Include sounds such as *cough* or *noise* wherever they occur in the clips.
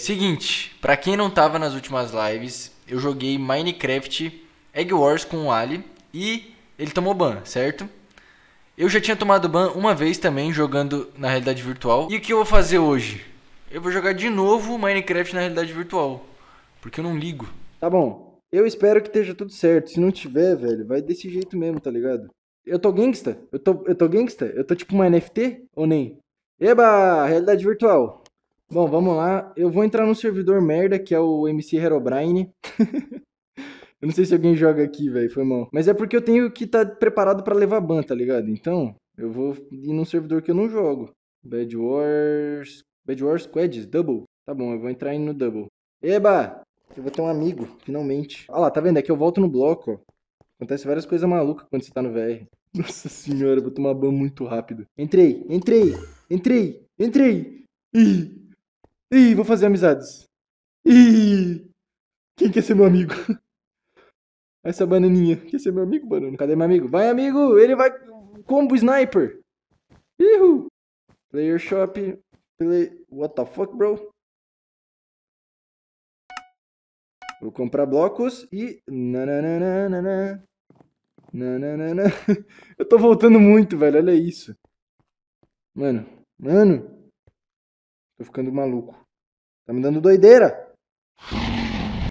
Seguinte, para quem não tava nas últimas lives, eu joguei Minecraft Egg Wars com o Ali e ele tomou ban, certo? Eu já tinha tomado ban uma vez também jogando na realidade virtual. E o que eu vou fazer hoje? Eu vou jogar de novo Minecraft na realidade virtual, porque eu não ligo. Tá bom. Eu espero que esteja tudo certo. Se não tiver, velho, vai desse jeito mesmo, tá ligado? Eu tô gangsta? Eu tô, eu tô gangsta? Eu tô tipo uma NFT ou nem? Eba, realidade virtual. Bom, vamos lá. Eu vou entrar no servidor merda, que é o MC Herobrine. *laughs* eu não sei se alguém joga aqui, velho, foi mal. Mas é porque eu tenho que estar tá preparado para levar ban, tá ligado? Então, eu vou ir num servidor que eu não jogo. Bad Wars... Bad Wars Squads? Double? Tá bom, eu vou entrar no Double. Eba! Eu vou ter um amigo, finalmente. Olha lá, tá vendo? É que eu volto no bloco, ó. Acontece várias coisas malucas quando você tá no VR. *laughs* Nossa senhora, eu vou tomar ban muito rápido. Entrei, entrei, entrei, entrei. Ih, Ih, vou fazer amizades. Ih, quem quer ser meu amigo? *laughs* Essa bananinha. Quer ser meu amigo, banana? Cadê meu amigo? Vai, amigo! Ele vai... Combo Sniper! Ihu! Player Shop. Play... What the fuck, bro? Vou comprar blocos e... Nananana. Nananana. *laughs* Eu tô voltando muito, velho. Olha isso. Mano. Mano. Tô ficando maluco. Tá me dando doideira.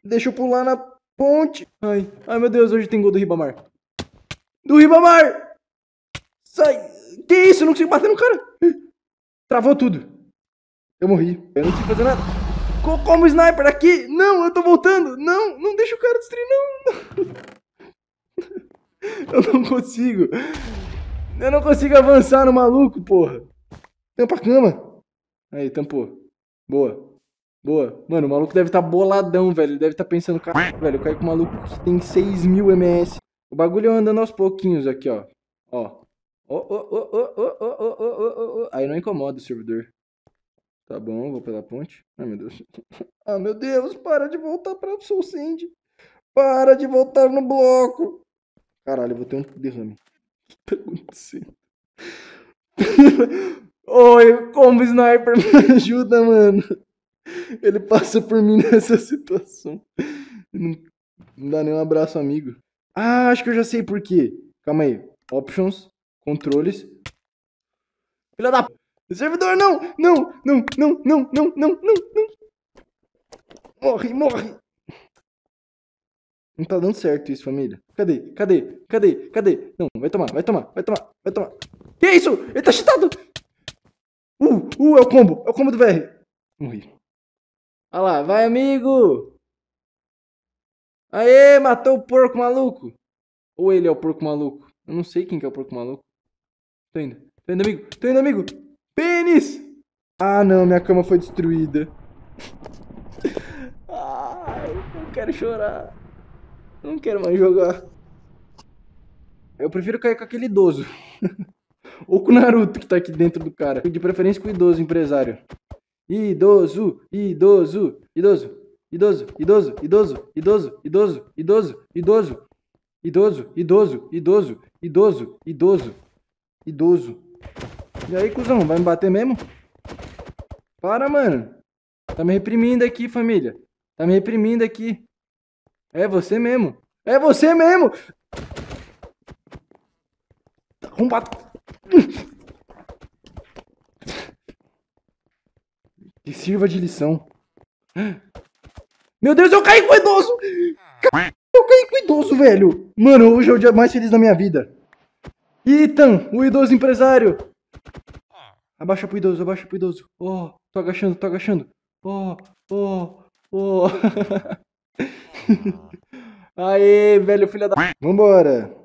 Deixa eu pular na ponte. Ai, ai meu Deus, hoje tem gol do Ribamar. Do Ribamar! Sai! Que isso? Eu não consigo bater no cara. Travou tudo. Eu morri. Eu não consigo fazer nada. Como sniper aqui? Não, eu tô voltando. Não, não deixa o cara destruir, não. *laughs* Eu não consigo. Eu não consigo avançar no maluco, porra. Tampa pra cama. Aí, tampou. Boa. Boa. Mano, o maluco deve estar tá boladão, velho. Ele deve estar tá pensando, cara, velho, eu caí com um maluco que tem 6 mil MS. O bagulho é andando aos pouquinhos aqui, ó. Ó. Ó, ó, ó, ó, ó, ó, ó, ó, Aí não incomoda o servidor. Tá bom, vou pela ponte. Ai, meu Deus. *laughs* ah, meu Deus, para de voltar pra Soul Sand. Para de voltar no bloco. Caralho, eu vou ter um derrame. *laughs* O que tá acontecendo? *laughs* Oi, como sniper, me *laughs* ajuda, mano. Ele passa por mim *laughs* nessa situação. Não, dá nem um abraço amigo. Ah, acho que eu já sei por quê. Calma aí. Options, controles. Filha da p... Servidor, não! Não, não, não, não, não, não, não, não. Morre, morre. Não tá dando certo isso, família. Cadê? Cadê? Cadê? Cadê? Não, vai tomar, vai tomar, vai tomar, vai tomar. Que isso? Ele tá cheatado! Uh, uh, é o combo. É o combo do VR. Morri. Olha lá, vai, amigo! Aê, matou o porco maluco! Ou ele é o porco maluco? Eu não sei quem que é o porco maluco. Tô indo. Tô indo, amigo. Tô indo, amigo. Pênis! Ah, não. Minha cama foi destruída. *laughs* Ai, eu quero chorar. não quero mais jogar. Eu prefiro cair com aquele idoso. *laughs* ou com o Naruto que tá aqui dentro do cara. De preferência com o idoso empresário. Idoso, idoso, idoso, idoso, idoso, idoso, idoso, idoso, idoso, idoso, idoso, idoso, idoso, idoso, idoso, idoso. E aí, cuzão, vai me bater mesmo? Para, mano. Tá me reprimindo aqui, família. Tá me reprimindo aqui. É você mesmo. É você mesmo! Tá arrombado. Que sirva de lição. Meu Deus, eu caí com o idoso! Eu caí com o idoso, velho! Mano, hoje é o dia mais feliz da minha vida. Ethan, o idoso empresário! Abaixa pro idoso, abaixa pro idoso. Oh, tô agachando, tô agachando. Oh, oh, oh. Aê, velho, filha da... Vambora.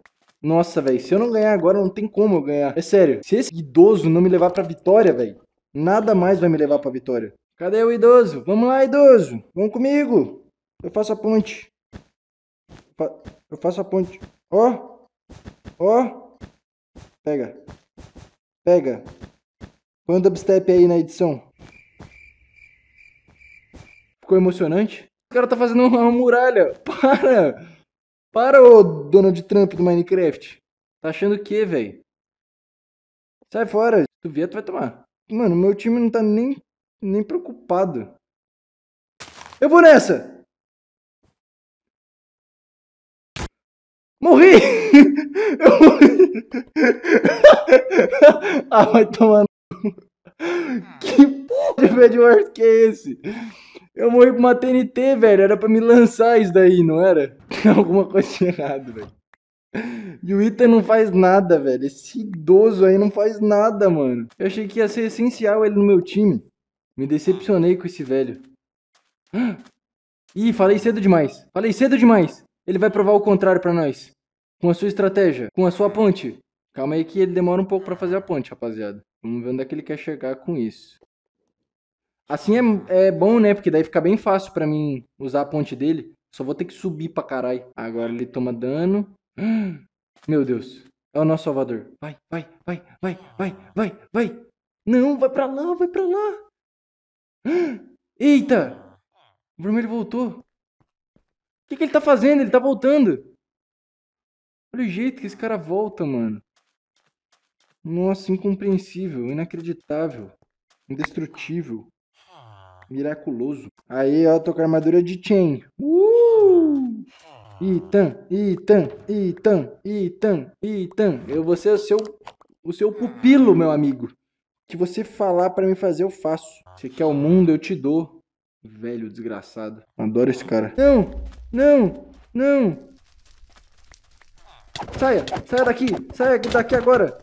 Nossa, velho, se eu não ganhar agora, não tem como eu ganhar. É sério, se esse idoso não me levar pra vitória, velho, nada mais vai me levar pra vitória. Cadê o idoso? Vamos lá, idoso. Vão comigo. Eu faço a ponte. Eu faço a ponte. Ó. Ó. Pega. Pega. Põe um dubstep aí na edição. Ficou emocionante? O cara tá fazendo uma muralha. *laughs* Para! Para, ô Donald Trump do Minecraft. Tá achando o quê, velho? Sai fora, tu vier, tu vai tomar. Mano, meu time não tá nem, nem preocupado. Eu vou nessa! Morri! *laughs* Eu morri! *laughs* ah, vai tomar no... Ah. Que porra de Bedwars que é esse? Eu morri com uma TNT, velho. Era pra me lançar isso daí, não era? *laughs* Alguma coisa errada, velho. E o Ita não faz nada, velho. Esse idoso aí não faz nada, mano. Eu achei que ia ser essencial ele no meu time. Me decepcionei com esse velho. *gasps* Ih, falei cedo demais. Falei cedo demais. Ele vai provar o contrário para nós. Com a sua estratégia, com a sua ponte. Calma aí que ele demora um pouco para fazer a ponte, rapaziada. Vamos ver onde é que ele quer chegar com isso. Assim é, é bom, né? Porque daí fica bem fácil para mim usar a ponte dele. Só vou ter que subir pra caralho. Agora ele toma dano. *gasps* Meu Deus. É o nosso salvador. Vai, vai, vai, vai, vai, vai, vai. Não, vai pra lá, vai pra lá. *gasps* Eita! O vermelho voltou. O que, que ele tá fazendo? Ele tá voltando. Olha o jeito que esse cara volta, mano. Nossa, incompreensível, inacreditável, indestrutível. Miraculoso. Aí, ó, tô com a armadura de Chain. Uh! Itan, Itan, Itan, Itan, Itan. Eu vou ser o seu, o seu pupilo, meu amigo. Que você falar para mim fazer, eu faço. Você quer o mundo, eu te dou. Velho desgraçado. Adoro esse cara. Não, não, não. Saia, saia daqui, saia daqui agora.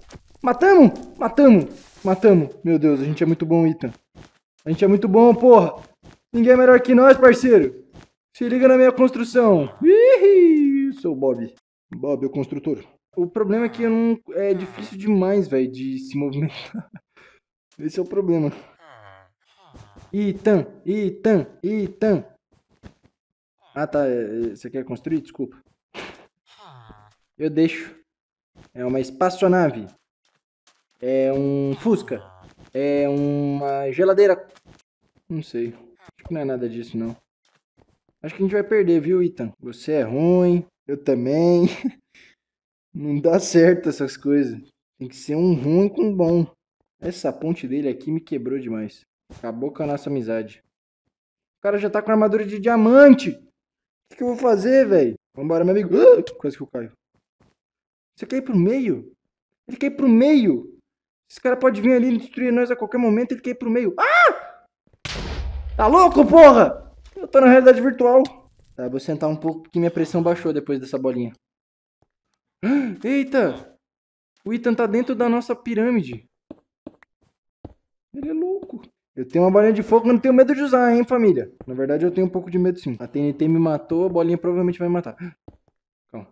Matamos, matamos, matamos. Meu Deus, a gente é muito bom, Itan. A gente é muito bom, porra. Ninguém é melhor que nós, parceiro. Se liga na minha construção. Ih, sou o Bob. Bob, o construtor. O problema é que não... é difícil demais, velho, de se movimentar. *laughs* Esse é o problema. Itan, Itan, Itan. Ah, tá. É, é, você quer construir? Desculpa. Eu deixo. É uma espaçonave. É um Fusca. É uma geladeira. Não sei. Acho que não é nada disso, não. Acho que a gente vai perder, viu, Ethan? Você é ruim, eu também. *laughs* não dá certo essas coisas. Tem que ser um ruim com um bom. Essa ponte dele aqui me quebrou demais. Acabou com a nossa amizade. O cara já tá com armadura de diamante. O que, que eu vou fazer, velho? Vambora, meu amigo. Ah, quase que eu caio. Você quer ir pro meio? Ele quer ir pro meio. Esse cara pode vir ali e destruir nós a qualquer momento, ele quer ir pro meio. Ah! Tá louco, porra? Eu tô na realidade virtual. Tá, vou sentar um pouco porque minha pressão baixou depois dessa bolinha. *gasps* Eita! O Ethan tá dentro da nossa pirâmide. Ele é louco. Eu tenho uma bolinha de fogo mas não tenho medo de usar, hein, família? Na verdade, eu tenho um pouco de medo, sim. A TNT me matou, a bolinha provavelmente vai me matar. *gasps* Calma.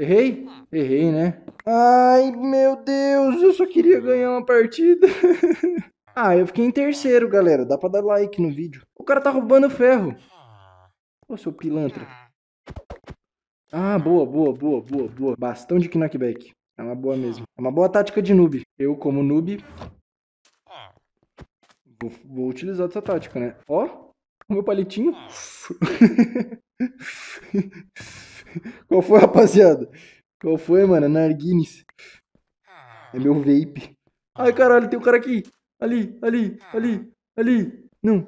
Errei? Errei, né? Ai, meu Deus, eu só queria ganhar uma partida. *laughs* ah, eu fiquei em terceiro, galera. Dá pra dar like no vídeo. O cara tá roubando ferro. Ô, seu pilantra. Ah, boa, boa, boa, boa, boa. Bastão de knockback. É uma boa mesmo. É uma boa tática de noob. Eu, como noob, vou, vou utilizar essa tática, né? Ó, o meu palitinho. *laughs* *laughs* Qual foi, rapaziada? Qual foi, mano? Narguinis. É meu vape. Ai, caralho, tem um cara aqui. Ali, ali, ali, ali. Não.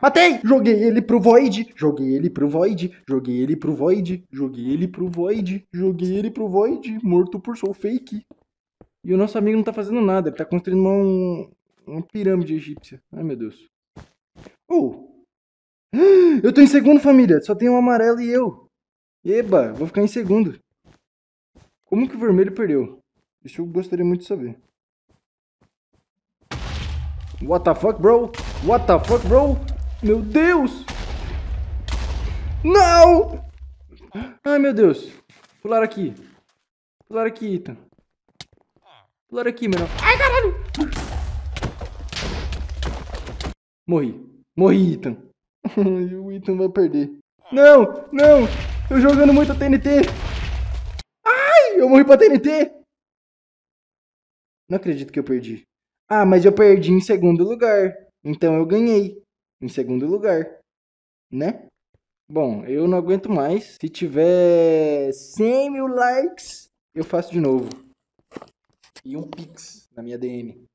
Matei! Joguei ele pro Void, joguei ele pro Void, joguei ele pro Void, joguei ele pro Void, joguei ele pro Void, morto por Soul Fake. E o nosso amigo não tá fazendo nada, ele tá construindo uma, uma pirâmide egípcia. Ai, meu Deus. Oh. Eu tô em segundo, família. Só tem um amarelo e eu. Eba, vou ficar em segundo. Como que o vermelho perdeu? Isso eu gostaria muito de saber. What the fuck, bro? What the fuck, bro? Meu Deus! Não! Ai, meu Deus. Pular aqui. Pular aqui, Ethan. Pular aqui, menor. Ai, caralho! Morri. Morri, Ethan. *laughs* o Ethan vai perder. Não, não. Tô jogando muito TNT. Ai, eu morri pra TNT. Não acredito que eu perdi. Ah, mas eu perdi em segundo lugar. Então eu ganhei em segundo lugar, né? Bom, eu não aguento mais. Se tiver 100 mil likes, eu faço de novo. E um pix na minha DM.